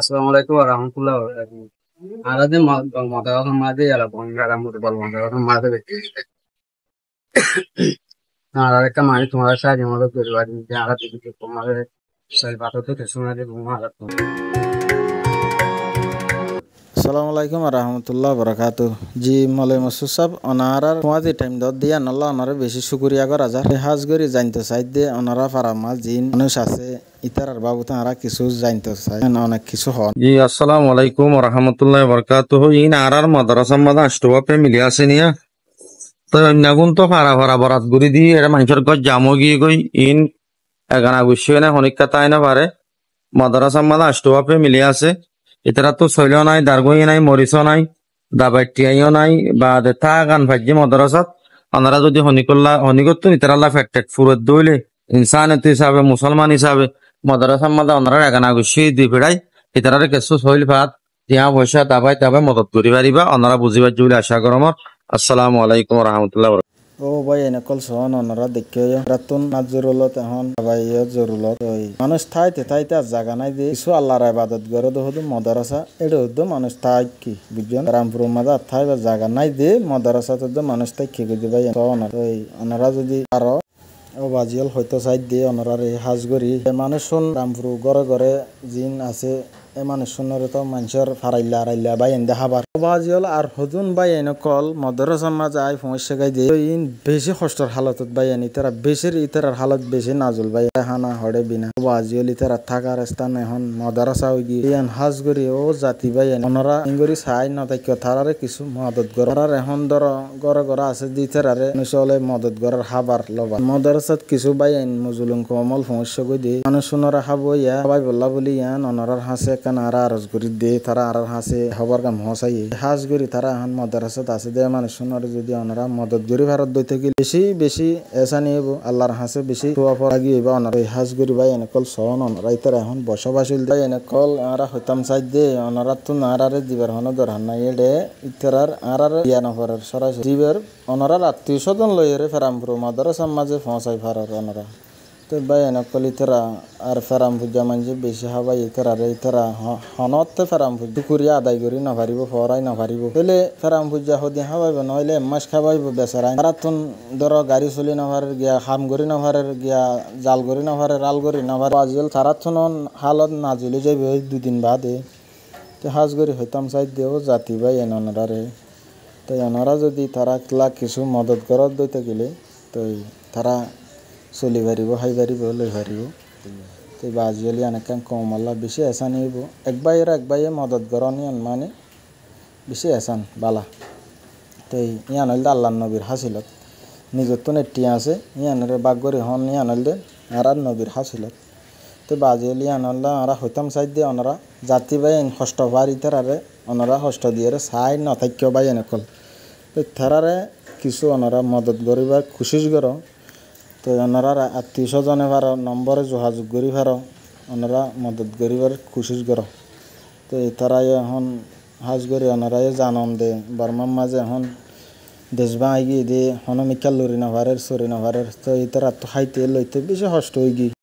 আসসালামু আলাইকুম রহমতুল্লাহ అలాగే మగవాళ్ళ మాది అలా బంగారం ముట్టుకోవాలి మగవాళ్ళ మాది అలాగే మా తుమ్మారా సార్ మొదలు పెరుగు అలాగే సరిపాతతో తెలుసు అలాగే আসসালামু আলাইকুম রহমতুল্লাহ বরকাত জি মলে মসুদ সাহেব ওনারার সমাজি টাইম দত দিয়া নল্লা ওনারা বেশি সুকুরিয়া করা যায় হাজ করি জানতে চাই দিয়ে ওনারা ফারামা জিন মানুষ আছে ইতারার বাবু তারা কিছু জানতে চাই অনেক কিছু হন জি আসসালামু আলাইকুম রহমতুল্লাহ বরকাত ইন আরার মাদ্রাসা মাদা আষ্টবা ফ্যামিলি আছে নিয়া তো অন্যাগুন তো ফারা ফারা বরাত গুড়ি দিয়ে এটা মানুষের গছ জামো গিয়ে গই ইন এগানা গুছিয়ে না হনিকা তাই না পারে মাদ্রাসা মাদা আষ্টবা ফ্যামিলি আছে ইতারা তো শৈল নাই দার্গই নাই মরিচ নাই দাবাই টিয়াইও নাই বা দেখা গান ভাগ্যে মদরসাত আনারা যদি হনিকল্লা হনিকত্তু ইতারাল্লা ফ্যাক্টেট ফুরত দইলে ইনসানত হিসাবে মুসলমান হিসাবে মদরসার মাদা অনারা এগানা গুছিয়ে দি ফেড়াই ইতারারে কেসু শৈল ভাত টিয়া পয়সা দাবাই দাবাই মদত করি পারিবা অনারা বুঝিবার জুড়ে আশা করমর আসসালামু আলাইকুম রহমতুল্লাহ ও ভাই এনেকল সহন অনরা দেখিও রাতুন না জরুলত এখন ভাই জরুলত ওই মানুষ থাইতে থাইতে আর জাগা নাই দিয়ে কিছু আল্লাহর ইবাদত করে তো হতো মদারাসা এটা হতো মানুষ থাই কি বুঝবেন রামপুর মাদা থাই বা জাগা নাই দিয়ে মদারাসা তো মানুষ থাই কি করে ভাই ওই অনরা যদি আরো ও বাজিয়াল হয়তো সাইড দিয়ে অনরারে হাজ করি মানুষ শুন রামপুর ঘরে ঘরে জিন আছে এ মানুষ শুনরে তো মানুষের ফারাইলা আড়াইলা বাই এন দেখাবার বাজি হল আর হজুন বাই এন কল মদরসার মাঝে আই সমস্যা গাই দিয়ে ইন বেশি কষ্টর হালতত বাই এন ইতারা বেশির ইতারার হালত বেশি নাজুল বাই হানা হড়ে বিনা বাজি হল ইতারা থাকার স্থান এখন মদরসা হয়ে গিয়ে ইয়ান হাজ করি ও জাতি বাই এন অনরা ইঙ্গরি সাই না তাই কিয় থারারে কিছু মদত করার এখন ধর গড় গড় আছে দি থারারে মানুষ হলে মদত করার হাবার লবা মদরসাত কিছু বাই এন মজুলুম কমল সমস্যা গই দিয়ে মানুষ শুনরা হাবো ইয়া বাই বললা বলি ইয়ান অনরার হাসে একখান আর আরজ করি দে তারা আর হাসে হবার গাম হসাই হাস করি তারা হান মদারাসাত আছে দে মানে মানুষ যদি অনারা মদত করি ভারত দইতে গেলে বেশি বেশি এসা নিয়ে আল্লাহর হাসে বেশি খোয়া পড়া গিয়ে বা অনারা হাস করি ভাই এনে কল সহন অনারা ইতারা এখন বসবাস হইল ভাই কল আরা হইতাম সাইড দে অনারা তো না আর দিবার হন দরহান নাই এডে আর আরারে ইয়ান হবার সরাসরি দিবার অনারা আত্মীয় স্বজন লইয়েরে ফেরামপুর মদারাসার মাঝে ফসাই ফারার অনারা তো বাইন অকল ইতারা আর ফেরাম পূজা মানছে বেশি হাবাই ইতারা রে ইতারা হনতে ফেরাম ভুজ দুকুরিয়া আদায় করি নভারিব ফরাই নভারিব হইলে ফেরাম পূজা সদি হাবাইব নহলে মাস খাবাইব বেচারাই মারাতুন ধর গাড়ি চলি নভারের গিয়া হাম গরি নভারের গিয়া জাল গরি নভারের আল গরি নভার আজিল সারাথুন হালত নাজিলে যাইবে দুদিন বাদে তো হাজ গরি হইতাম চাই দেও জাতি বাই এনারারে তাই এনারা যদি তারা কিছু মদত করার দইতে গেলে তো তারা চলিপাৰিব খাই পাৰিব লৈ পাৰিব বা আজিকালি এনেকৈ কম অলপ বেছি হেঁচান আহিব একবাৰ একবাৰে মদত গৰণি মানে বেছি হেঁচান বালা তো ইয়ান হল আল্লাহ নবীর হাসিলত নিজতো নেটিয়া আছে ইয়ানরে বাগরি হন ইয়ান হল দে আর নবীর হাসিলত তো বাজিয়ালি ইয়ান হল আরা হইতাম সাইড দিয়ে অনরা জাতি বাই হষ্ট পারি তারারে অনরা হষ্ট দিয়ে সাই নথাক্য বাই এনেকল তো তারারে কিছু অনরা মদত গরিবার খুশিস গরম তো ওনারা আত্মীয় স্বজনে ভার নম্বরে যোগাযোগ করি ভার ওনারা মদত করিবার খুশিস কর তো তারাই এখন হাজ করে ওনারাই জানম দে বর্মার মাঝে এখন দেশবা আইগি দিয়ে হনমিকা লড়ি না ভারের সরি না ভারের তো তারা তো খাইতে লইতে বেশি কষ্ট হয়ে গিয়ে